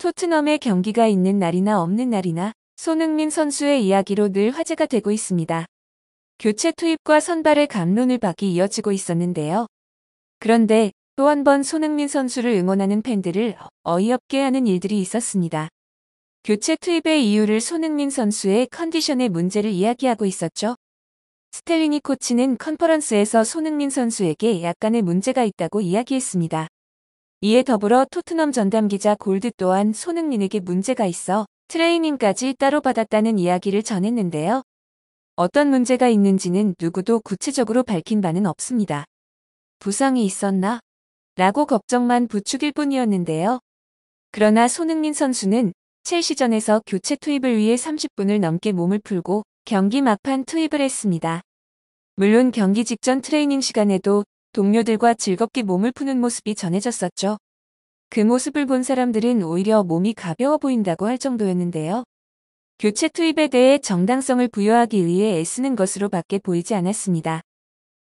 토트넘의 경기가 있는 날이나 없는 날이나 손흥민 선수의 이야기로 늘 화제가 되고 있습니다. 교체 투입과 선발의 감론을 박이 이어지고 있었는데요. 그런데 또 한 번 손흥민 선수를 응원하는 팬들을 어이없게 하는 일들이 있었습니다. 교체 투입의 이유를 손흥민 선수의 컨디션의 문제를 이야기하고 있었죠. 스텔리니 코치는 컨퍼런스에서 손흥민 선수에게 약간의 문제가 있다고 이야기했습니다. 이에 더불어 토트넘 전담기자 골드 또한 손흥민에게 문제가 있어 트레이닝까지 따로 받았다는 이야기를 전했는데요. 어떤 문제가 있는지는 누구도 구체적으로 밝힌 바는 없습니다. 부상이 있었나? 라고 걱정만 부추길 뿐이었는데요. 그러나 손흥민 선수는 첼시전에서 교체 투입을 위해 30분을 넘게 몸을 풀고 경기 막판 투입을 했습니다. 물론 경기 직전 트레이닝 시간에도 동료들과 즐겁게 몸을 푸는 모습이 전해졌었죠. 그 모습을 본 사람들은 오히려 몸이 가벼워 보인다고 할 정도였는데요. 교체 투입에 대해 정당성을 부여하기 위해 애쓰는 것으로 밖에 보이지 않았습니다.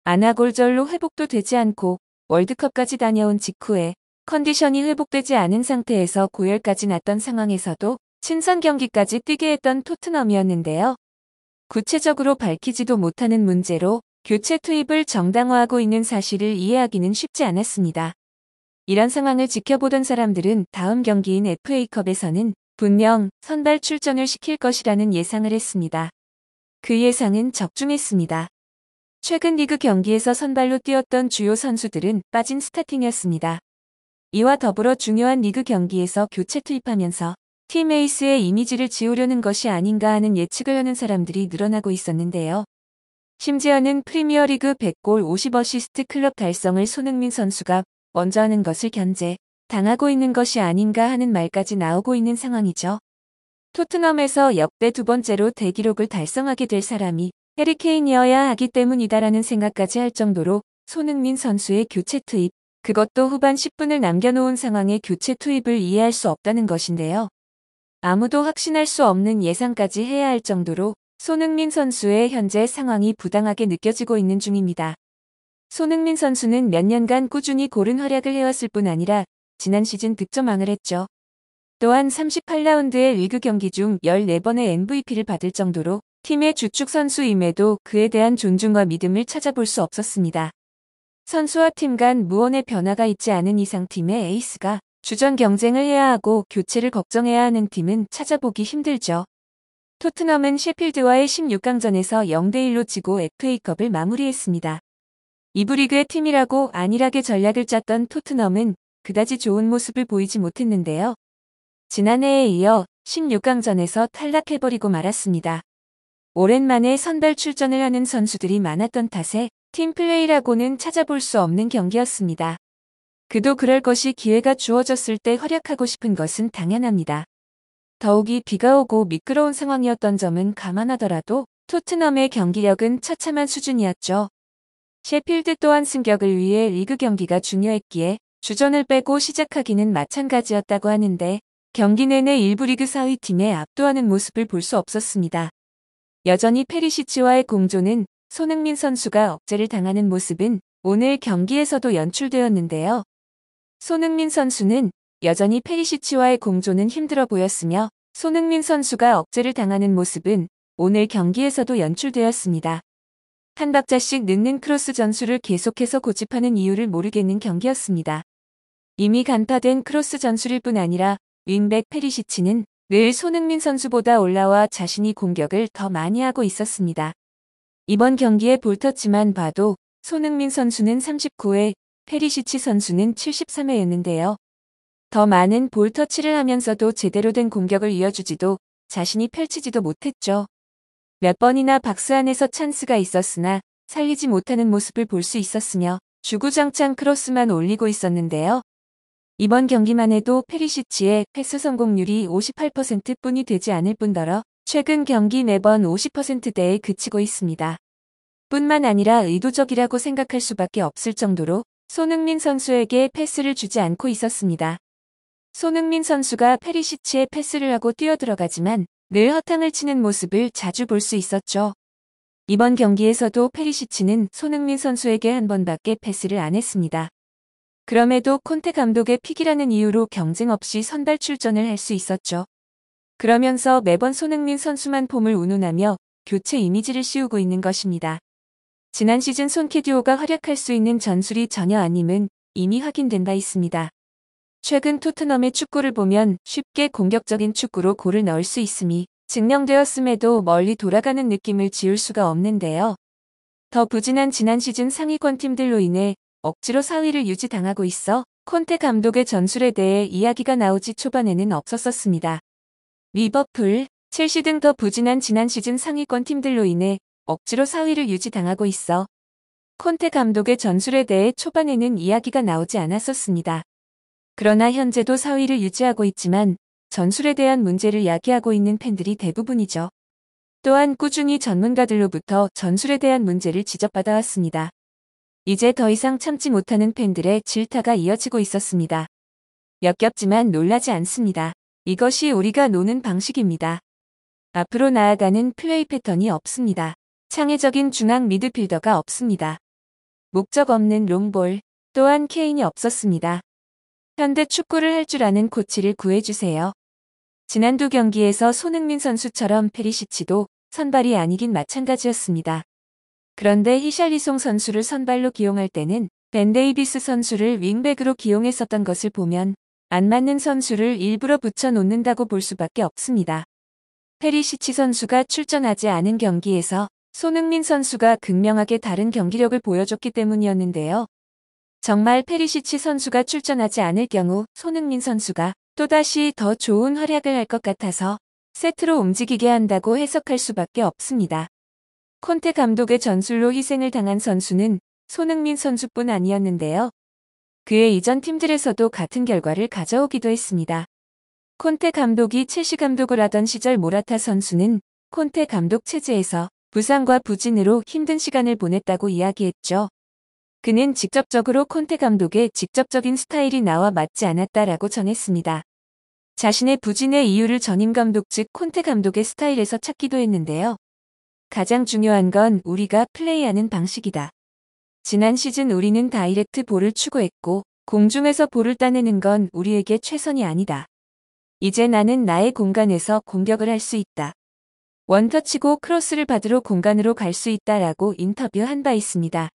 아나골절로 회복도 되지 않고 월드컵까지 다녀온 직후에 컨디션이 회복되지 않은 상태에서 고열까지 났던 상황에서도 친선 경기까지 뛰게 했던 토트넘이었는데요. 구체적으로 밝히지도 못하는 문제로 교체 투입을 정당화하고 있는 사실을 이해하기는 쉽지 않았습니다. 이런 상황을 지켜보던 사람들은 다음 경기인 FA컵에서는 분명 선발 출전을 시킬 것이라는 예상을 했습니다. 그 예상은 적중했습니다. 최근 리그 경기에서 선발로 뛰었던 주요 선수들은 빠진 스타팅이었습니다. 이와 더불어 중요한 리그 경기에서 교체 투입하면서 팀 에이스의 이미지를 지우려는 것이 아닌가 하는 예측을 하는 사람들이 늘어나고 있었는데요. 심지어는 프리미어리그 100골 50어시스트 클럽 달성을 손흥민 선수가 먼저 하는 것을 견제, 당하고 있는 것이 아닌가 하는 말까지 나오고 있는 상황이죠. 토트넘에서 역대 두 번째로 대기록을 달성하게 될 사람이 해리케인이어야 하기 때문이다라는 생각까지 할 정도로 손흥민 선수의 교체 투입, 그것도 후반 10분을 남겨놓은 상황의 교체 투입을 이해할 수 없다는 것인데요. 아무도 확신할 수 없는 예상까지 해야 할 정도로 손흥민 선수의 현재 상황이 부당하게 느껴지고 있는 중입니다. 손흥민 선수는 몇 년간 꾸준히 고른 활약을 해왔을 뿐 아니라 지난 시즌 득점왕을 했죠. 또한 38라운드의 리그 경기 중 14번의 MVP를 받을 정도로 팀의 주축 선수임에도 그에 대한 존중과 믿음을 찾아볼 수 없었습니다. 선수와 팀 간 무언의 변화가 있지 않은 이상 팀의 에이스가 주전 경쟁을 해야 하고 교체를 걱정해야 하는 팀은 찾아보기 힘들죠. 토트넘은 셰필드와의 16강전에서 0대1로 지고 FA컵을 마무리했습니다. 이브 리그의 팀이라고 안일하게 전략을 짰던 토트넘은 그다지 좋은 모습을 보이지 못했는데요. 지난해에 이어 16강전에서 탈락해버리고 말았습니다. 오랜만에 선발 출전을 하는 선수들이 많았던 탓에 팀 플레이라고는 찾아볼 수 없는 경기였습니다. 그도 그럴 것이 기회가 주어졌을 때 활약하고 싶은 것은 당연합니다. 더욱이 비가 오고 미끄러운 상황이었던 점은 감안하더라도 토트넘의 경기력은 처참한 수준이었죠. 셰필드 또한 승격을 위해 리그 경기가 중요했기에 주전을 빼고 시작하기는 마찬가지였다고 하는데 경기 내내 일부 리그 사위 팀에 압도하는 모습을 볼 수 없었습니다. 여전히 페리시치와의 공조는 손흥민 선수가 억제를 당하는 모습은 오늘 경기에서도 연출되었는데요. 손흥민 선수는 여전히 페리시치와의 공조는 힘들어 보였으며 손흥민 선수가 억제를 당하는 모습은 오늘 경기에서도 연출되었습니다. 한 박자씩 늦는 크로스 전술을 계속해서 고집하는 이유를 모르겠는 경기였습니다. 이미 간파된 크로스 전술일 뿐 아니라 윈백 페리시치는 늘 손흥민 선수보다 올라와 자신이 공격을 더 많이 하고 있었습니다. 이번 경기에 볼터치만 봐도 손흥민 선수는 39회, 페리시치 선수는 73회였는데요. 더 많은 볼 터치를 하면서도 제대로 된 공격을 이어주지도 자신이 펼치지도 못했죠. 몇 번이나 박스 안에서 찬스가 있었으나 살리지 못하는 모습을 볼 수 있었으며 주구장창 크로스만 올리고 있었는데요. 이번 경기만 해도 페리시치의 패스 성공률이 58%뿐이 되지 않을 뿐더러 최근 경기 매번 50%대에 그치고 있습니다. 뿐만 아니라 의도적이라고 생각할 수밖에 없을 정도로 손흥민 선수에게 패스를 주지 않고 있었습니다. 손흥민 선수가 페리시치의 패스를 하고 뛰어들어가지만 늘 허탕을 치는 모습을 자주 볼 수 있었죠. 이번 경기에서도 페리시치는 손흥민 선수에게 한 번밖에 패스를 안 했습니다. 그럼에도 콘테 감독의 픽이라는 이유로 경쟁 없이 선발 출전을 할 수 있었죠. 그러면서 매번 손흥민 선수만 폼을 운운하며 교체 이미지를 씌우고 있는 것입니다. 지난 시즌 손케디오가 활약할 수 있는 전술이 전혀 아님은 이미 확인된 바 있습니다. 최근 토트넘의 축구를 보면 쉽게 공격적인 축구로 골을 넣을 수 있음이 증명되었음에도 멀리 돌아가는 느낌을 지울 수가 없는데요. 더 부진한 지난 시즌 상위권 팀들로 인해 억지로 4위를 유지당하고 있어 콘테 감독의 전술에 대해 이야기가 나오지 초반에는 없었었습니다. 리버풀, 첼시 등 더 부진한 지난 시즌 상위권 팀들로 인해 억지로 4위를 유지당하고 있어 콘테 감독의 전술에 대해 초반에는 이야기가 나오지 않았었습니다. 그러나 현재도 4위를 유지하고 있지만 전술에 대한 문제를 야기하고 있는 팬들이 대부분이죠. 또한 꾸준히 전문가들로부터 전술에 대한 문제를 지적받아 왔습니다. 이제 더 이상 참지 못하는 팬들의 질타가 이어지고 있었습니다. 역겹지만 놀라지 않습니다. 이것이 우리가 노는 방식입니다. 앞으로 나아가는 플레이 패턴이 없습니다. 창의적인 중앙 미드필더가 없습니다. 목적 없는 롱볼 또한 케인이 없었습니다. 현대 축구를 할 줄 아는 코치를 구해주세요. 지난두 경기에서 손흥민 선수처럼 페리시치도 선발이 아니긴 마찬가지였습니다. 그런데 히샬리송 선수를 선발로 기용할 때는 벤 데이비스 선수를 윙백으로 기용했었던 것을 보면 안 맞는 선수를 일부러 붙여놓는다고 볼 수밖에 없습니다. 페리시치 선수가 출전하지 않은 경기에서 손흥민 선수가 극명하게 다른 경기력을 보여줬기 때문이었는데요. 정말 페리시치 선수가 출전하지 않을 경우 손흥민 선수가 또다시 더 좋은 활약을 할 것 같아서 세트로 움직이게 한다고 해석할 수밖에 없습니다. 콘테 감독의 전술로 희생을 당한 선수는 손흥민 선수뿐 아니었는데요. 그의 이전 팀들에서도 같은 결과를 가져오기도 했습니다. 콘테 감독이 첼시 감독을 하던 시절 모라타 선수는 콘테 감독 체제에서 부상과 부진으로 힘든 시간을 보냈다고 이야기했죠. 그는 직접적으로 콘테 감독의 직접적인 스타일이 나와 맞지 않았다라고 전했습니다. 자신의 부진의 이유를 전임 감독 즉 콘테 감독의 스타일에서 찾기도 했는데요. 가장 중요한 건 우리가 플레이하는 방식이다. 지난 시즌 우리는 다이렉트 볼을 추구했고 공중에서 볼을 따내는 건 우리에게 최선이 아니다. 이제 나는 나의 공간에서 공격을 할 수 있다. 원터치고 크로스를 받으러 공간으로 갈 수 있다라고 인터뷰한 바 있습니다.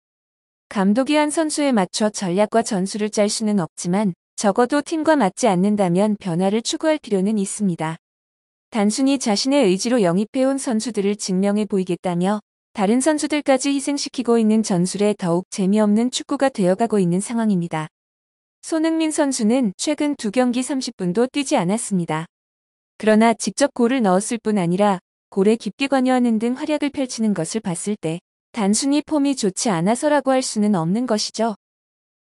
감독이 한 선수에 맞춰 전략과 전술을 짤 수는 없지만 적어도 팀과 맞지 않는다면 변화를 추구할 필요는 있습니다. 단순히 자신의 의지로 영입해온 선수들을 증명해 보이겠다며 다른 선수들까지 희생시키고 있는 전술에 더욱 재미없는 축구가 되어가고 있는 상황입니다. 손흥민 선수는 최근 두 경기 30분도 뛰지 않았습니다. 그러나 직접 골을 넣었을 뿐 아니라 골에 깊게 관여하는 등 활약을 펼치는 것을 봤을 때 단순히 폼이 좋지 않아서라고 할 수는 없는 것이죠.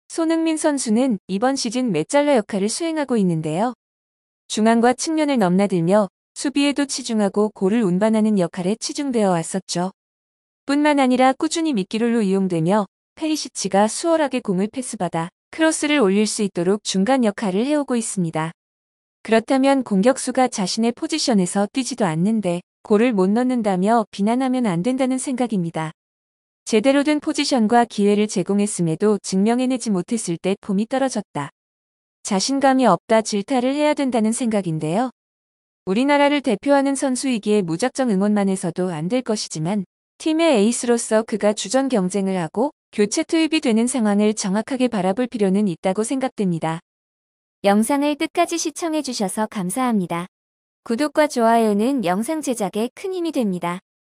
손흥민 선수는 이번 시즌 메짤라 역할을 수행하고 있는데요. 중앙과 측면을 넘나들며 수비에도 치중하고 골을 운반하는 역할에 치중되어 왔었죠. 뿐만 아니라 꾸준히 미끼롤로 이용되며 페리시치가 수월하게 공을 패스받아 크로스를 올릴 수 있도록 중간 역할을 해오고 있습니다. 그렇다면 공격수가 자신의 포지션에서 뛰지도 않는데 골을 못 넣는다며 비난하면 안 된다는 생각입니다. 제대로 된 포지션과 기회를 제공했음에도 증명해내지 못했을 때 폼이 떨어졌다. 자신감이 없다 질타를 해야 된다는 생각인데요. 우리나라를 대표하는 선수이기에 무작정 응원만 해서도 안 될 것이지만 팀의 에이스로서 그가 주전 경쟁을 하고 교체 투입이 되는 상황을 정확하게 바라볼 필요는 있다고 생각됩니다. 영상을 끝까지 시청해주셔서 감사합니다. 구독과 좋아요는 영상 제작에 큰 힘이 됩니다.